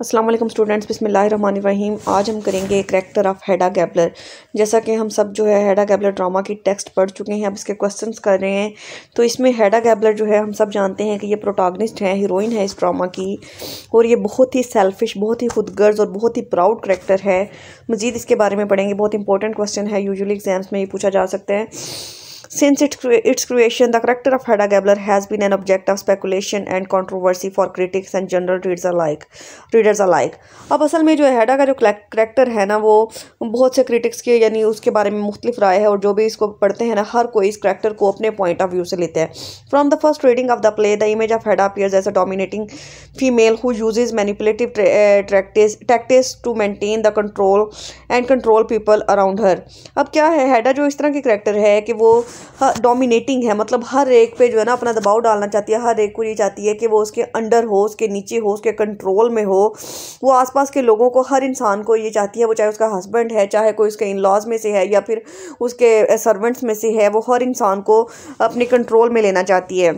अस्सलाम वालेकुम स्टूडेंट्स रहीम आज हम करेंगे करेक्टर ऑफ हेडा गैबलर जैसा कि हम सब जो है हेडा गैबलर ड्रामा की टेक्स्ट पढ़ चुके हैं अब इसके क्वेश्चंस कर रहे हैं तो इसमें हेडा गैबलर जो है हम सब जानते हैं कि ये प्रोटागनिस्ट है हीरोइन है इस ड्रामा की और ये बहुत ही सेल्फिश बहुत ही खुदगर्ज और बहुत ही प्राउड करेक्टर है मज़ीद इसके बारे में पढ़ेंगे बहुत इंपॉर्टेंट क्वेश्चन है यूजली एग्ज़ाम्स में ये पूछा जा सकता है Since its, its creation, the character of Hedda Gabler has been an object of speculation and controversy for critics and general readers alike. Readers alike. अब असल में जो है हेडा का जो करेक्टर है ना वो बहुत से क्रिटिक्स के यानी उसके बारे में मुख्तलिफ राय है और जो भी इसको पढ़ते हैं ना हर कोई इस करेक्टर को अपने पॉइंट ऑफ व्यू से लेते हैं from the first reading of the play the image of Hedda appears as a dominating female who uses manipulative tactics to maintain the control and control people around her अब क्या है हेडा जो इस तरह की करेक्टर है कि वो डोमिनेटिंग हाँ, है मतलब हर एक पे जो है ना अपना दबाव डालना चाहती है हर एक को ये चाहती है कि वो उसके अंडर हो उसके नीचे हो उसके कंट्रोल में हो वो आसपास के लोगों को हर इंसान को ये चाहती है वो चाहे उसका हस्बैंड है चाहे कोई उसके इन लॉज में से है या फिर उसके सर्वेंट्स में से है वो हर इंसान को अपने कंट्रोल में लेना चाहती है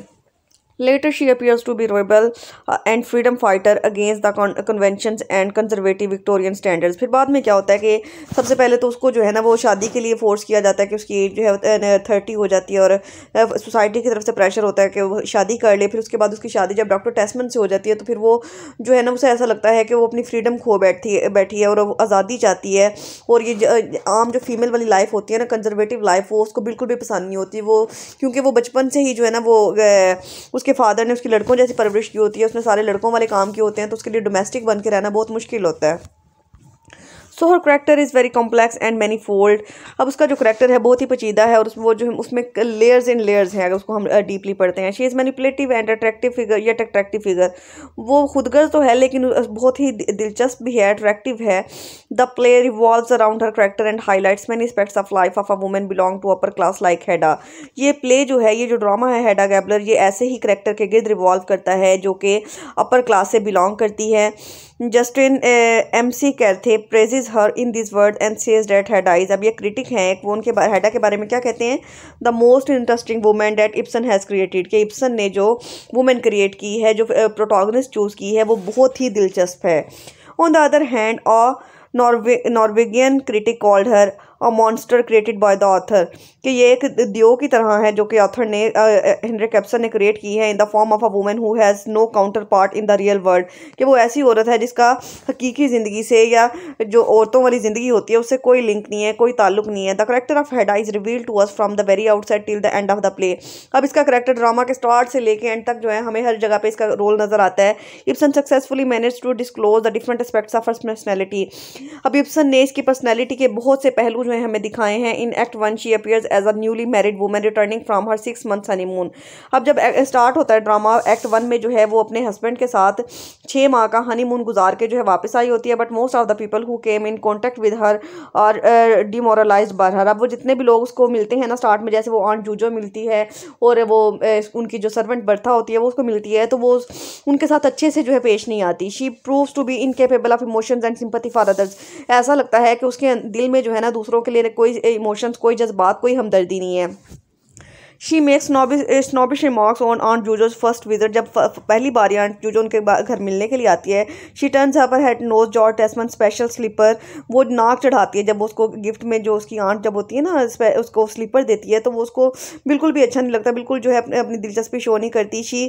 Later, she appears to be rebel uh, and freedom fighter against the con conventions and conservative Victorian standards. फिर बाद में क्या होता है कि सबसे पहले तो उसको जो है ना वो शादी के लिए फोर्स किया जाता है कि उसकी एज जो है थर्टी हो जाती है और सोसाइटी की तरफ से प्रेशर होता है कि वो शादी कर ले फिर उसके बाद उसकी शादी जब डॉक्टर टेस्टमन से हो जाती है तो फिर वो जो है ना उसे ऐसा लगता है कि वो अपनी फ्रीडम खो बैठती है बैठी है और आज़ादी चाहती है और ये ज, आम जो फीमेल वाली लाइफ होती है ना कंजर्वेटिव लाइफ वो उसको बिल्कुल भी पसंद नहीं होती वो क्योंकि वो बचपन से ही जो है ना वो उस उसके फादर ने उसके लड़कों जैसी परवरिश की होती है उसने सारे लड़कों वाले काम किए होते हैं तो उसके लिए डोमेस्टिक बन के रहना बहुत मुश्किल होता है so her character is very complex and manifold अब उसका जो करैक्टर है बहुत ही पचीदा है और वो जो उसमें लेयर्स इन लेयर्स हैं अगर उसको हम डीपली पढ़ते हैं she is manipulative and attractive figure या अट्रैक्टिव फिगर वो खुदगर्ज तो है लेकिन बहुत ही दिलचस्प भी है अट्रैक्टिव है the play revolve around her character and highlights many aspects of life of a woman belong to upper class like Hedda ये प्ले जो है ये जो ड्रामा है हैडा गैबलर ये ऐसे ही करैक्टर के गिर्द रिवॉल्व करता है जो कि अपर क्लास से बिलोंग करती है Justin M C Carthy praises her in this word and says that Hedda is eyes अब ये क्रिटिक हैं एक वो उनके हैडा के बारे में क्या कहते हैं the most interesting women that Ibsen has created कि इप्सन ने जो वुमेन क्रिएट की है जो प्रोटोगनिस्ट चूज़ की है वो बहुत ही दिलचस्प है ऑन द अदर हैंड और Norway Norwegian critic called her a monster created by the author कि ये एक दियो की तरह है जो कि ऑथर ने हेनरी कैप्सन ने क्रिएट की है in the form of a woman who has no counterpart in the real world कि वो ऐसी औरत है जिसका हकीकी ज़िंदगी से या जो औरतों वाली ज़िंदगी होती है उससे कोई लिंक नहीं है कोई ताल्लुक नहीं है the character of Hedda is reveal to us from the very outside till the end of the play अब इसका करेक्टर ड्रामा के स्टार्ट से लेके एंड तक जो है हमें हर जगह पर इसका रोल नज़र आता है Ibsen successfully manage to disclose the different aspects of personality अब इप्सन ने इसकी पर्सनैलिटी के बहुत से पहलू जो है हमें दिखाए हैं in act one she appears as a newly married woman returning from her six month honeymoon अब जब स्टार्ट होता है ड्रामा एक्ट वन में जो है वो अपने हस्बैंड के साथ छः माह का मून गुजार के जो है वापस आई होती है but most of the people who came in contact with her और डिमोरलाइज बार हर अब वो जितने भी लोग उसको मिलते हैं ना स्टार्ट में जैसे वो ऑन जूजो मिलती है और वो उनकी जो सर्वेंट बर्था होती है वो उसको मिलती है तो वो उनके साथ अच्छे से जो है पेश नहीं आती she proves to be incapable of emotions and sympathy for others ऐसा लगता है कि उसके दिल में जो है ना दूसरों दूसरों के लिए कोई इमोशंस कोई जज्बात कोई हमदर्दी नहीं है she make snobbish remarks on aunt Jujo's first visit जब पहली बार आंट जूजो उनके घर मिलने के लिए आती है she turn up her head nose George Tesman special slipper वो नाक चढ़ाती है जब उसको गिफ्ट में जो उसकी आंट जब होती है ना उसको स्लीपर देती है तो वो उसको बिल्कुल भी अच्छा नहीं लगता बिल्कुल जो है अपने अपनी दिलचस्पी शो नहीं करती she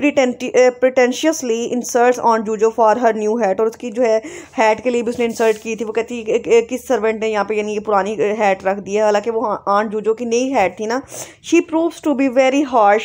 pretentiously inserts on Jujo for her new hat और उसकी जो है हैट के लिए भी उसने इंसर्ट की थी वो कहती किस सर्वेंट ने यहाँ पे यानी ये पुरानी हैट रख दी है हालांकि वो आंट जूजो की नई हैट थी ना she he proves to be very harsh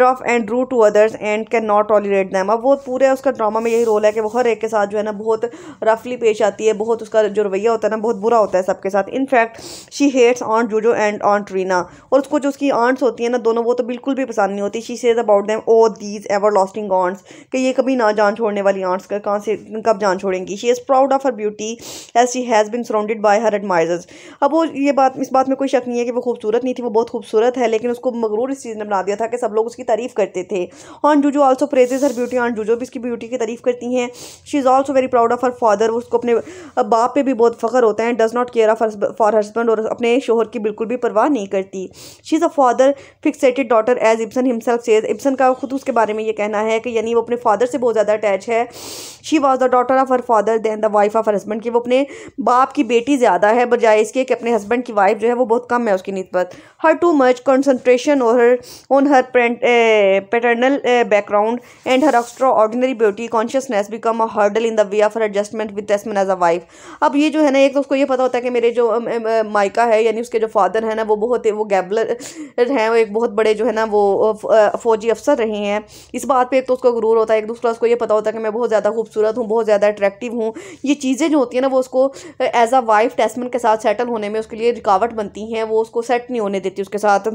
rough and rude to others and can not tolerate them अब वो पूरे उसका ड्रामा में यही रोल है कि वो हर एक के साथ जो है ना बहुत रफली पेश आती है बहुत उसका जो रवैया होता है ना बहुत बुरा होता है सबके साथ in fact she hates aunt Jujo and on Rina और उसको जो उसकी आंट्स होती हैं ना दोनों वो तो बिल्कुल भी पसंद नहीं होती she says about them O these everlasting aunts कि ये कभी ना जान छोड़ने वाली आंट्स का कहाँ से कब जान छोड़ेंगी she is proud of her beauty as she has been surrounded by her admirers अब वो ये बात इस बात में कोई शक नहीं है कि वो खूबसूरत नहीं थी वो बहुत खूबसूरत है लेकिन उसको मगरूर इस चीज़ ने बना दिया था कि सब लोग उसकी तारीफ़ करते थे aunt Jujo also praises her beauty aunt Jujo भी इसकी ब्यूटी की तारीफ़ करती हैं she is also very proud of her father उसको अपने बाप पर भी बहुत फ़ख्र होता है does not care of for husband और अपने शोहर की बिल्कुल भी परवाह नहीं करती she is a father fixated daughter as Ibsen himself says Ibsen का खुद उसके बारे में ये कहना है कि यानी वो अपने फादर से बहुत ज़्यादा अटैच है she was the daughter of her father than the wife of her husband की वो अपने बाप की बेटी ज़्यादा है बजाय इसके कि अपने हस्बैंड की वाइफ जो है वो बहुत कम है उसकी नस्बत her too much cons concentration और her on her paternal background and her extraordinary beauty consciousness become a hurdle in the way of her adjustment with us as a wife अब ये जो है ना एक तो उसको ये पता होता है कि मेरे जो माइका है यानी उसके जो फादर है ना वो बहुत वो गैबलर हैं वो एक बहुत बड़े जो है ना वो फौजी अफसर रहे हैं इस बात पर एक तो उसको गुरूर होता है एक दूसरा उसको ये पता होता है कि मैं बहुत ज़्यादा खूबसूरत हूँ बहुत ज़्यादा अट्रैक्टिव हूँ ये चीज़ें जो होती हैं ना वो उसको एज अ वाइफ टेस्टमेंट के साथ सेटल होने में उसके लिए रुकावट बनती हैं वो उसको सेट नहीं होने देती उसके साथ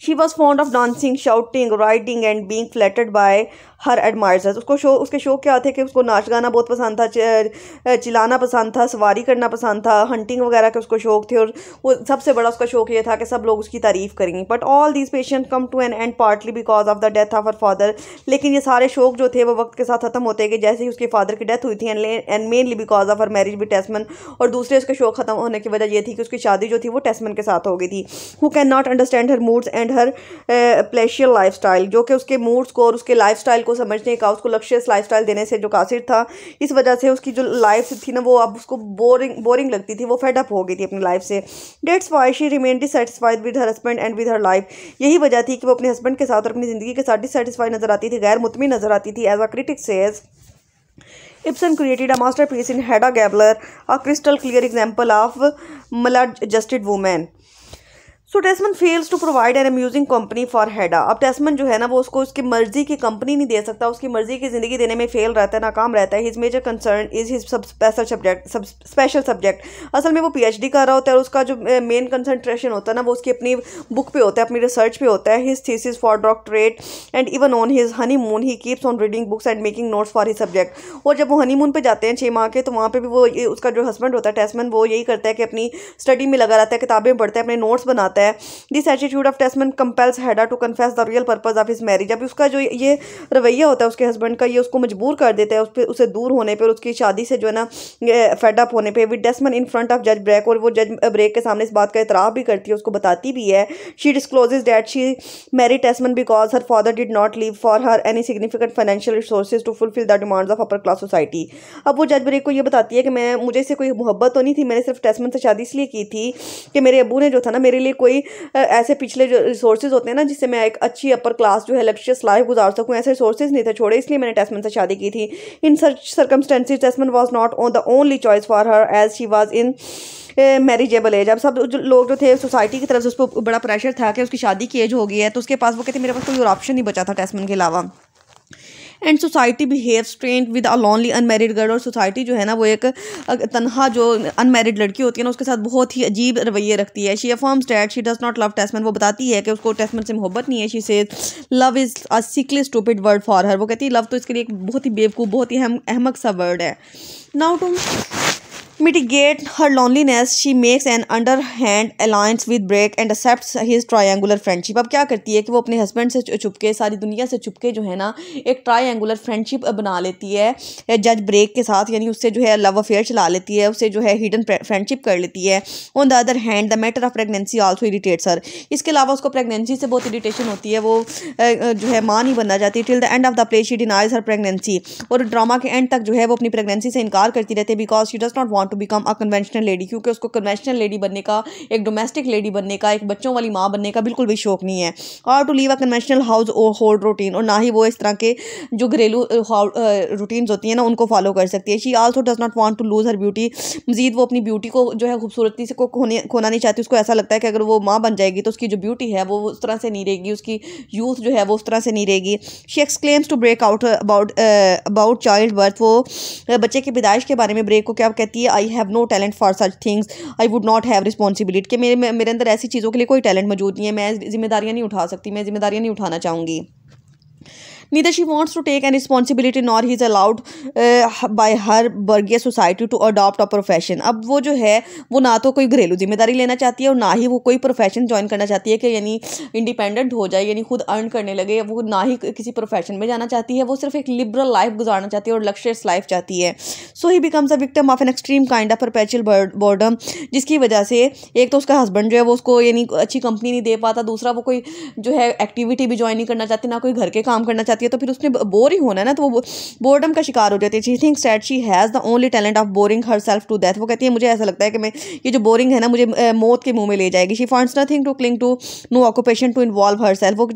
She was fond of dancing, shouting, riding, and being flattered by her admirers उसको शो उसके शौक क्या थे कि उसको नाच गाना बहुत पसंद था चिलाना पसंद था सवारी करना पसंद था हंटिंग वगैरह के उसको शौक थे और वो सबसे बड़ा उसका शौक ये था कि सब लोग उसकी तारीफ़ करेंगे but all these patient come to an end partly because of the death of her father लेकिन ये सारे शौक जो थे वो वक्त के साथ ख़त्म होते गए जैसे ही उसके फादर की डेथ हुई थी and mainly because of her marriage भी टेस्मन और दूसरे उसके शौक ख़त्म होने की वजह यह थी कि उसकी शादी जो थी वो टेस्मन के साथ हो गई थी who can not understand her moods and her palatial life जो कि उसके मूड्स को और उसके लाइफ को को समझने का उसको लक्ष्यस लाइफस्टाइल देने से जो कासिर था इस वजह से उसकी जो लाइफ थी ना वो अब उसको बोरिंग बोरिंग लगती थी वो फेडअप हो गई थी अपनी लाइफ से that's why she remain dissatisfied with her husband and with her life यही वजह थी कि वो अपने हस्बैंड के साथ और अपनी ज़िंदगी के साथ डिससेटिस्फाइड नजर आती थी गैर मुतमी नजर आती थी as a critic says Ibsen created a masterpiece in Hedda Gabler, a crystal clear example of maladjusted woman. So Tesman fails to provide an amusing company for Hedda अब टेस्मन जो है ना वो उसको उसकी मर्जी की कंपनी नहीं दे सकता उसकी मर्जी की ज़िंदगी देने में फेल रहता है नाकाम रहता है his major concern is his sub special subject sub special subject असल में वो पीएचडी कर रहा होता है और उसका जो मेन कंसनट्रेशन होता है ना वो उसकी अपनी बुक पे होता है अपनी रिसर्च पे होता है his thesis for doctorate and even on his honeymoon he keeps on reading books and making notes for his subject और जब वो हनी मून पर जाते हैं छः माह के तो वहाँ पर भी वो उसका जो हस्बैंड होता है टेस्मन वो यही करता है कि अपनी स्टडी में लगा रहता है किताबें पढ़ता है अपने नोट्स बनाता है जाता है this attitude of Tesman compels Hedda to confess the real purpose of his marriage अभी उसका जो ये रवैया होता है उसके हस्बैंड का ये उसको मजबूर कर देता है उस पर उसे दूर होने पर उसकी शादी से जो है ना फेडअप होने पर with Tesman in front of जज ब्रेक और वो जज ब्रेक के सामने इस बात का इतराफ़ भी करती है उसको बताती भी है she discloses that she marry Tesman because her father did not leave for her any significant financial resources to fulfil the demands of upper class society अब वो जज ब्रेक को ये बताती है कि मैं मुझे इसे कोई मोहब्बत तो नहीं थी मैंने सिर्फ टेस्मन से शादी इसलिए की थी कि मेरे अबू ने जो था ना मेरे लिए कोई कोई ऐसे पिछले जो रिसोर्सेज होते हैं ना जिससे मैं एक अच्छी अपर क्लास जो है लक्ष्यस लाइफ गुजार सकूँ ऐसे रिसोर्सेज नहीं थे छोड़े इसलिए मैंने टेस्मन से शादी की थी in such circumstances Tesman was not on the only choice for her as she was in marriageable age अब सब जो लोग जो थे सोसाइटी की तरफ से उस पर बड़ा प्रेशर था कि उसकी शादी की एज हो गई है तो उसके पास वो कहते मेरे पास कोई और ऑप्शन नहीं बचा था टेस्मन के अलावा and society behave strange with a lonely unmarried girl और सोसाइटी जो है ना वो एक तनहा जो अनमेरिड लड़की होती है ना उसके साथ बहुत ही अजीब रवैये रखती है she affirms that she does not love Tesman वो बताती है कि उसको टेस्टमैन से मोहब्बत नहीं है she say love is a sickly stupid word for her वो कहती है लव तो इसके लिए एक बहुत ही बेवकूफ़ बहुत ही अहमक सा वर्ड है now to mitigate her loneliness she makes an underhand alliance with Brack and accepts his triangular friendship अब क्या करती है कि वो अपने हस्बैंड से चुपके सारी दुनिया से चुपके जो है ना एक ट्राइंगुलर फ्रेंडशिप बना लेती है जज ब्रेक के साथ यानी उससे जो है लव अफेयर चला लेती है उससे जो है हिडन फ्रेंडशिप कर लेती है on the other hand the matter of pregnancy also irritates her इसके अलावा उसको प्रेगनेंसी से बहुत इरीटेशन होती है वो जो है माँ नहीं बनना चाहती till the end of the play she denies her pregnancy और ड्रामा के एंड तक जो है वो अपनी प्रेगनेंसी से इनकार करती रहती है because she does not want to become a conventional lady क्योंकि उसको कन्वेंशनल लेडी बनने का एक डोमेस्टिक लेडी बनने का एक बच्चों वाली माँ बनने का बिल्कुल भी शौक नहीं है और to leave a conventional household routine और ना ही वो इस तरह के जो घरेलू रूटीन होती है ना उनको फॉलो कर सकती है she also does not want to lose her beauty मजीद वो अपनी ब्यूटी को जो है खूबसूरती से को खोने खोना नहीं चाहती उसको ऐसा लगता है कि अगर वो माँ बन जाएगी तो उसकी जो ब्यूटी है वो उस तरह से नहीं रहेगी उसकी यूथ जो है वो उस तरह से नहीं रहेगी she exclaims to break out about about childbirth वो बच्चे की पैदाइश के बारे में ब्रेक को क्या कहती है I have no talent for such things I would not have responsibility कि मेरे मेरे अंदर ऐसी चीज़ों के लिए कोई टैलेंट मौजूद नहीं है मैं जिम्मेदारियाँ नहीं उठा सकती मैं जिम्मेदारियाँ नहीं उठाना चाहूँगी neither she wants to take any responsibility nor he is allowed uh, by her burgess society to adopt a profession अब वो जो है वो ना तो कोई घरेलू जिम्मेदारी लेना चाहती है और ना ही वो कोई प्रोफेशन ज्वाइन करना चाहती है कि यानी इंडिपेंडेंट हो जाए यानी खुद अर्न करने लगे वो ना ही किसी प्रोफेशन में जाना चाहती है वो सिर्फ एक लिबरल लाइफ गुजारना चाहती है और लक्ष्यस लाइफ चाहती है so he becomes a victim of an extreme kind of perpetual boredom जिसकी वजह से एक तो उसका हस्बैंड जो है वो उसको यानी अच्छी कंपनी नहीं दे पाता दूसरा वो कोई जो है एक्टिविटी भी ज्वाइन नहीं करना चाहती ना कोई घर के काम करना चाहती जाती है तो फिर उसने बोर ही होना है ना तो वो बोर्डम का शिकार हो जाती है she think she has the only talent of boring herself to death वो कहती है मुझे ऐसा लगता है कि मैं ये जो बोरिंग है ना मुझे मौत के मुंह में ले जाएगी she finds nothing to cling to no occupation to involve herself वो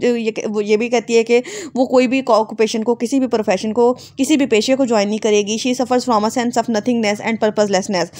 ये, भी कहती है कि वो कोई भी ऑक्यूपेशन को किसी भी प्रोफेशन को किसी भी पेशे को ज्वाइन नहीं करेगी she suffers from a sense of nothingness and purposelessness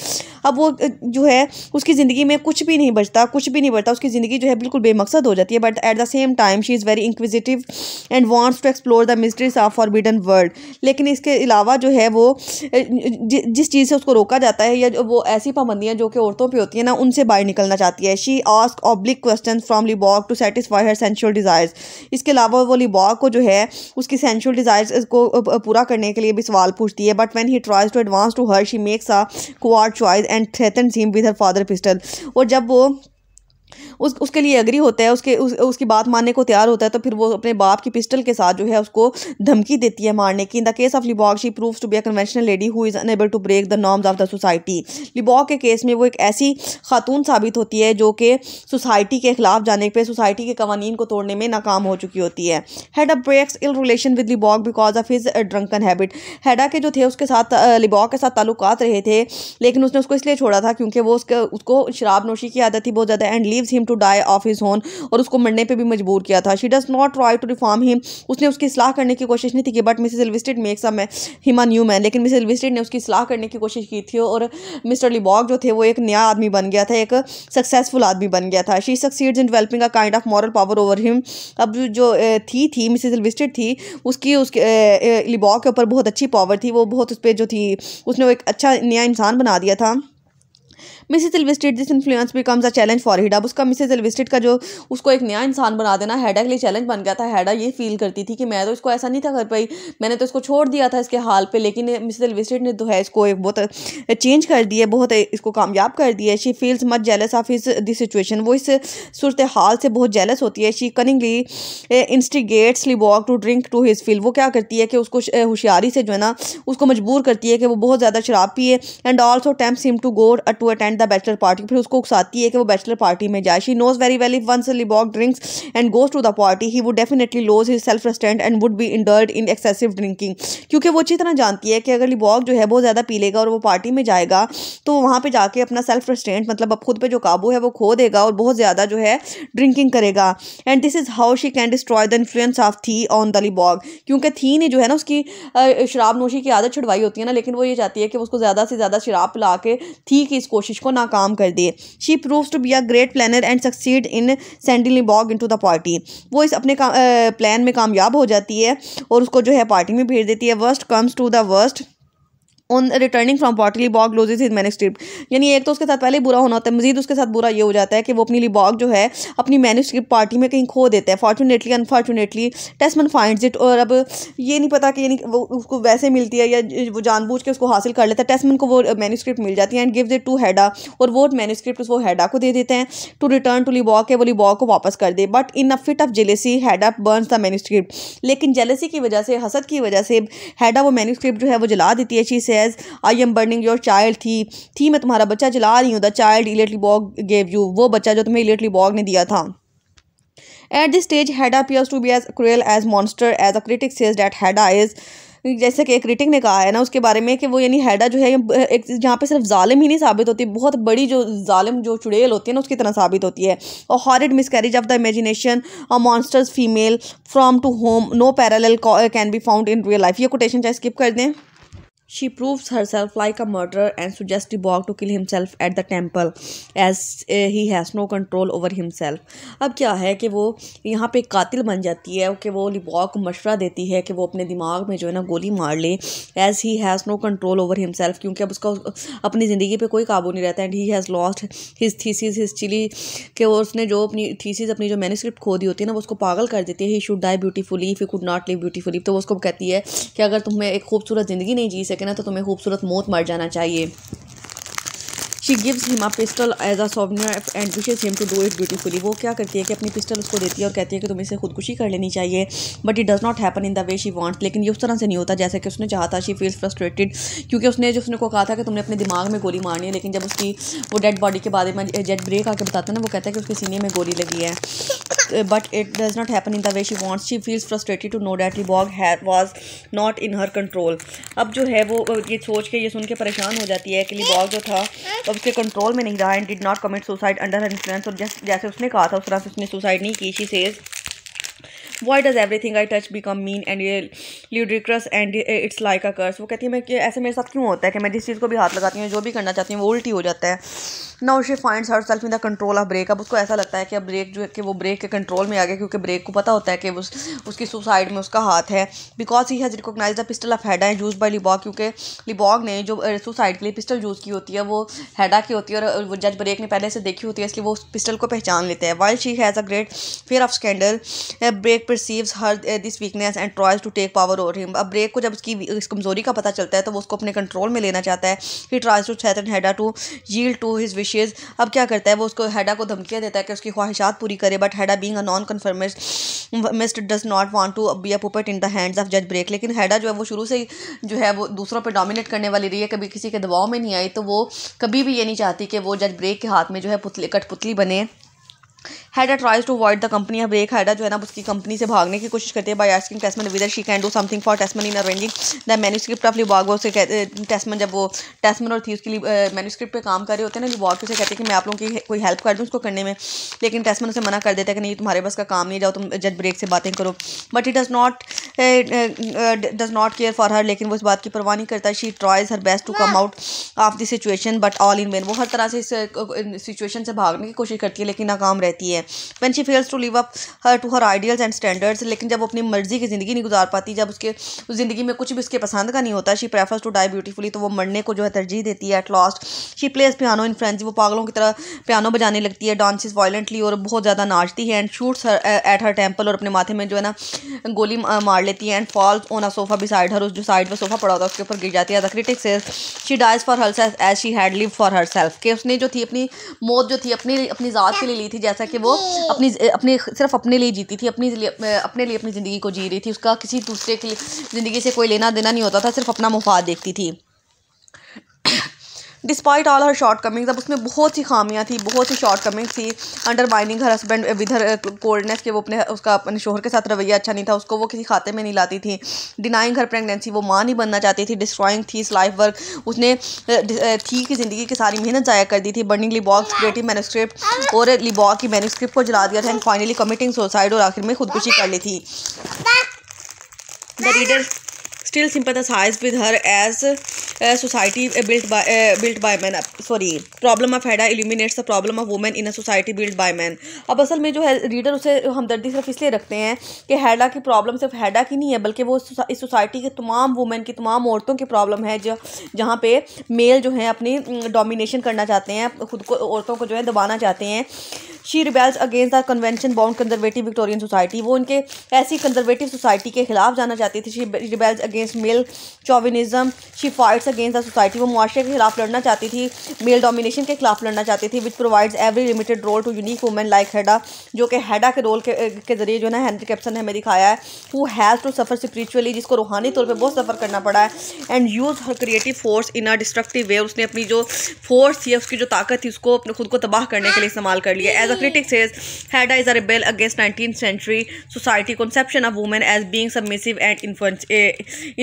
अब वो जो है उसकी ज़िंदगी में कुछ भी नहीं बचता कुछ भी नहीं बचता उसकी ज़िंदगी जो है बिल्कुल बेमकसद हो जाती है but at the same time she is very inquisitive and wants to explore explore the mysteries of forbidden world लेकिन इसके अलावा जो है वो जिस चीज़ से उसको रोका जाता है या वो ऐसी पाबंदियाँ जो कि औरतों पर होती हैं ना उनसे बाहर निकलना चाहती है she ask oblique question from Lovborg to satisfy her sensual desires इसके अलावा वो लिबॉक को जो है उसकी सेंशुअल डिज़ायर्स को पूरा करने के लिए भी सवाल पूछती है but when he tries to advance to her she makes a queer choice and threatens him with her father pistol और जब वो उस उसके लिए अग्री होता है उसके उस, उसकी बात मानने को तैयार होता है तो फिर वो अपने बाप की पिस्टल के साथ जो है उसको धमकी देती है मारने की in the case of Lovborg she proves to be a conventional lady who is unable to break the norms of the society Lovborg के केस में वो एक ऐसी खातून साबित होती है जो कि सोसाइटी के खिलाफ जाने पर सोसाइटी के कवानीन को तोड़ने में नाकाम हो चुकी होती है had breaks ill relation with Lovborg because of his drunken habit Hedda के जो थे उसके साथ लिबॉक uh, के साथ ताल्लुक रहे थे लेकिन उसने उसको इसलिए छोड़ा था क्योंकि वो उसके उसको शराब नोशी की आदत थी बहुत ज़्यादा and leaves him to die of his own और उसको मरने पर भी मजबूर किया था she does not try to reform him उसने उसकी सलाह करने की कोशिश नहीं थी कि but Mrs Elvsted makes a him new man लेकिन मिसेज एलविस्टेड ने उसकी सलाह करने की कोशिश की थी और मिस्टर लिबॉग जो थे वो एक नया आदमी बन गया था एक सक्सेसफुल आदमी बन गया था she succeeds in developing a kind of moral power over him अब जो थी थी मिसेज एलविस्टेड थी उसकी उसके लिबॉग के ऊपर बहुत अच्छी पावर थी वो बहुत उस पर जो थी उसने वो एक अच्छा नया इंसान बना दिया था Mrs Elvsted this influence becomes a challenge for Hedda उसका मिसेज एलविस्टेड का जो उसको एक नया इंसान बना देना हैडा के लिए चैलेंज बन गया था हैडा ये फील करती थी कि मैं तो इसको ऐसा नहीं था कर पाई मैंने तो इसको छोड़ दिया था इसके हाल पर लेकिन मिसेज एलविस्टेड ने जो है इसको एक बहुत चेंज कर दिया बहुत इसको कामयाब कर दिया she feels much jealous of इस दिस सिचुएशन वो इस सूरत हाल से बहुत जेलस होती है she cunningly instigates walk to drink to his fill वो क्या करती है कि उसको eh, होशियारी से जो है ना उसको मजबूर करती है कि वो बहुत ज़्यादा शराब पिए and also tempt him to go to attend attend the bachelor party फिर उसको उकसाती है कि वो बैचलर पार्टी में जाए she knows very well if once Lovborg drinks and goes to the party he would definitely lose his self restraint and would be indulged in excessive drinking क्योंकि वो अच्छी तरह जानती है कि अगर लिबॉक जो है बहुत ज़्यादा पी लेगा और वो पार्टी में जाएगा तो वहाँ पर जाके अपना सेल्फ रेस्टेंट मतलब अब खुद पर जो काबू है वो खो देगा और बहुत ज़्यादा जो है ड्रिंकिंग करेगा and this is how she can destroy the influence of Thea on the Lovborg क्योंकि थी ने जो है ना उसकी शराब नोशी की आदत छुड़वाई होती है ना लेकिन वो ये चाहती है कि उसको ज़्यादा से ज़्यादा शराब पिला के थी की इस कोशिश को नाकाम कर दिए she prove to be a great planner and succeed in sending Borg into the party वो इस अपने प्लान में कामयाब हो जाती है और उसको जो है पार्टी में भेज देती है worst comes to the worst on returning from पॉटली बॉग लूजेज इज मैनुस्क्रिप्ट यानी एक तो उसके साथ पहले बुरा होना होता है मजीद उसके साथ बुरा ये हो जाता है कि वो अपनी बॉग जो है अपनी मैनुस्क्रिप्ट पार्टी में कहीं खो देता है fortunately unfortunately Tesman find it और अब ये नहीं पता कि यानी वो उसको वैसे मिलती है या वो जानबूझ के उसको हासिल कर लेता है टेस्मन को वो मैनुस्क्रिप्ट मिल जाती है and give it to Hedda और वो उस वो हैडा को दे देते हैं टू रिटर्न टू बॉग के वो लिबॉग को वापस कर दे but in a fit of jealousy Hedda burns the manuscript लेकिन जेलेसी की वजह से हसद की वजह से हैडा वो मैनुस्क्रिप्ट जो है वो जला देती है चीज़ से says I am burning your child Thea Thea मैं तुम्हारा बच्चा जला रही हूँ the child Eilert Borg gave you वो बच्चा जो तुम्हें इलेटली बॉग ने दिया था at this stage Hedda appears to be as cruel as monster as a critic says that Hedda is जैसे कि एक क्रिटिक ने कहा है ना उसके बारे में कि वो यानी हैडा जो है एक यहाँ पे सिर्फ जालिम ही नहीं साबित होती बहुत बड़ी जो जालिम जो चुड़ैल होती है ना उसकी तरह साबित होती है और horrid miscarriage of the imagination a monster's female from to home no parallel can be found in real life ये कोटेशन चाहे स्किप कर दें She proves herself like a murderer and suggests Debog to kill himself at the temple as eh, he has no control over himself. अब क्या है कि वो यहाँ पे कातिल बन जाती है कि वो लिबॉग को मशवरा देती है कि वो अपने दिमाग में जो है ना गोली मार ले as he has no control over himself क्योंकि अब उसका अपनी ज़िंदगी पे कोई काबू नहीं रहता and he has lost his thesis his child कि वो उसने जो अपनी थीसिस अपनी जो मैनस्क्रिप्ट खो दी होती है ना वो उसको पागल कर देती है he should die beautifully if you could not live beautifully तो वो उसको कहती है कि अगर तुम्हें एक खूबसूरत ज़िंदगी नहीं जी सकती सके ना तो तुम्हें खूबसूरत मौत मर जाना चाहिए she gives him a pistol as a souvenir and wishes him to do it beautifully वो क्या करती है कि अपनी पिस्टल उसको देती है और कहती है कि तुम इसे खुदकुशी कर लेनी चाहिए but it does not happen in the way she wants लेकिन ये उस तरह से नहीं होता जैसे कि उसने चाहता था शी फील्स फ्रस्ट्रेटेड क्योंकि उसने जो उसने को कहा था कि तुमने अपने दिमाग में गोली मारनी है लेकिन जब उसकी वो डेड बॉडी के बारे में जेड ब्रेक आके बताते हैं ना वो कहता है कि उसके सीने में गोली लगी है but it does not happen in the way she wants she feels frustrated to know that Borg was not in her control अब जो है वो ये सोच के ये सुन के परेशान हो जाती है कि बॉग जो था अब उसके कंट्रोल में नहीं रहा and did not commit suicide under her influence और जैसे उसने कहा था उस तरह से उसने सुसाइड नहीं की she says why does everything I touch become mean and ये ludicrous and it's like a curse वो कहती है मैं कि ऐसे मेरे साथ क्यों होता है कि मैं जिस चीज़ को भी हाथ लगाती हूँ जो भी करना चाहती हूँ वो उल्टी हो जाता है now she finds herself in the control of Brack अब उसको ऐसा लगता है कि अब ब्रेक जो है कि वो ब्रेक के कंट्रोल में आ गया क्योंकि ब्रेक को पता होता है कि उस उसकी सुसाइड में उसका हाथ है because he has recognize the pistol of Hedda and used by Lovborg क्योंकि लिबॉग ने जो सुसाइड के लिए पिस्टल यूज़ की होती है वो हैडा की होती है और जज ब्रेक ने पहले से देखी होती है इसलिए वो उस पिस्टल को पहचान लेते हैं while she has a great fear of scandal Brack perceives her this weakness and tries to take power over him अब ब्रेक को जब उसकी इस कमजोरी का पता चलता है तो वो उसको अपने कंट्रोल में लेना चाहता है he tries to threaten Hedda to yield to his wishes अब क्या करता है वो उसको हैडा को धमकियाँ देता है कि उसकी ख्वाहिशात पूरी करे but Hedda being a non conformist mist does not want to be a puppet in the hands of जज ब्रेक लेकिन हैडा जो है वो शुरू से ही जो है वो दूसरों पर डोमिनेट करने वाली रही है कभी किसी के दबाव में नहीं आई तो वो कभी भी ये नहीं चाहती कि वो जज ब्रेक के हाथ में जो है पुतली कठपुतली बने Hedda tries to avoid the company अब रेख हैडा जो है ना उसकी कंपनी से भागने की कोशिश करती है by asking Tesman whether she can do something for Tesman in arranging the manuscript of Lovborg उसे टेस्मन जब वो टेस्मन और थी लिए मैन्यूस्क्रिप्ट पे काम कर रहे होते हैं ना लिबॉग उसे कहते हैं कि मैं आप लोगों की कोई हेल्प कर दूँ उसको करने में लेकिन टेस्मन उसे मना कर देता है कि नहीं तुम्हारे बस का काम नहीं जाओ तुम जज ब्रेक से बातें करो but it does not does not care for her लेकिन वो इस बात की परवाह नहीं करता she tries her best to come out of the situation but all in vain वो हर तरह से इस सिचुएशन से भागने की कोशिश करती है लेकिन नाकाम रहती रहती है when she fails to live up her to her ideals and standards लेकिन जब अपनी मर्जी की ज़िंदगी नहीं गुजार पाती जब उसके उस ज़िंदगी में कुछ भी उसके पसंद का नहीं होता she prefers to die beautifully तो वो मरने को जो है तरजीह देती है at last she plays piano in frenzy वो पागलों की तरह पियानो बजाने लगती है डांसिस वायलेंटली और बहुत ज़्यादा नाचती है and shoots at her temple और अपने माथे में जो है ना गोली मार लेती है and falls on a sofa side her उस जो साइड पर सोफा पड़ा होता है उसके ऊपर गिर जाती है the critic says she dies for herself as she had live for herself के उसने जो थी अपनी मौत जो थी अपनी अपनी ज़ात के लिए ली थी जैसा था कि वो अपनी अपने सिर्फ अपने लिए जीती थी अपनी अपने लिए अपनी ज़िंदगी को जी रही थी उसका किसी दूसरे की ज़िंदगी से कोई लेना देना नहीं होता था सिर्फ अपना मुफाद देखती थी despite all her shortcomings अब उसमें बहुत सी खामियाँ थी बहुत सी शॉर्ट कमिंग्स थी undermining her husband with coldness के वो अपने उसका अपने शोहर के साथ रवैया अच्छा नहीं था उसको वो किसी खाते में नहीं लाती थी डिनाइंग हर प्रेगनेंसी वो माँ नहीं बनना चाहती थी डिस्ट्रॉइंग थी इस लाइफ वर्क उसने थी कि ज़िंदगी की सारी मेहनत ज़ाया कर दी थी बर्निंग लिबॉक्स क्रिएटिव मैनस्क्रिप्ट और लिबॉक की मैनस्क्रिप्ट को जला दिया था एंड फाइनली कमिटिंग सुसाइड और आखिर में खुदकुशी कर ली थी the reader still sympathized with her as a uh, society uh, built by uh, built by men sorry Hedda illuminates the problem of women in a society built by man अब असल में जो है रीडर उसे हमदर्दी सिर्फ इसलिए रखते हैं कि हैडा की प्रॉब्लम सिर्फ हैडा की नहीं है बल्कि वो इस सोसाइटी के तमाम वुमेन की तमाम औरतों की प्रॉब्लम है जो जहाँ पे मेल जो है अपनी डोमिनेशन करना चाहते हैं खुद को औरतों को जो है दबाना चाहते हैं she rebels against the convention bound conservative Victorian society वो उनके ऐसी कंजर्वेटिव सोसाइटी के खिलाफ जाना चाहती थी she rebels against male chauvinism she fights against the society वो मुआरे के खिलाफ लड़ना चाहती थी मेल डोमिनेशन के खिलाफ लड़ना चाहती थी which provides every limited role to unique women like Hedda जो कि हैडा के रोल के, के जरिए जो है ना हेनरी कैप्सन ने हमें दिखाया है who has to suffer spiritually जिसको रूहानी तौर पर बहुत सफ़र करना पड़ा है and use her creative force in a destructive way उसने अपनी जो फोर्स थी उसकी जो ताकत थी उसको अपने खुद को तबाह करने के लिए इस्तेमाल कर लिया as a The critic says Hedda is a rebel against 19th century society conception of women as being submissive and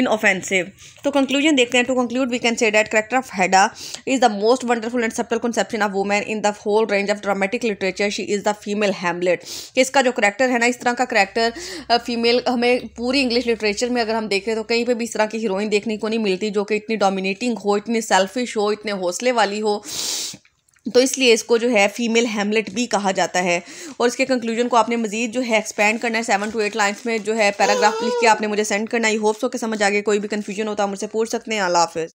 inoffensive. तो conclusion देखते हैं. To conclude, we can say that character of Hedda is the most wonderful and subtle conception of women in the whole range of dramatic literature. She is the female Hamlet. कि इसका जो character है ना इस तरह का character female हमें पूरी इंग्लिश लिटरेचर में अगर हम देखें तो कहीं पे भी इस तरह की हीरोइन देखने को नहीं मिलती जो कि इतनी डोमिनेटिंग हो इतनी सेल्फिश हो इतने हौसले वाली हो तो इसलिए इसको जो है फीमेल हेमलेट भी कहा जाता है और इसके कंक्लूजन को आपने मजीद जो है एक्सपेंड करना है सेवन टू एट लाइन्स में जो है पैराग्राफ लिख के आपने मुझे सेंड करना है होप्स हो के समझ आ गया कोई भी कन्फ्यूजन होता है मुझसे पूछ सकते हैं अला हाफ़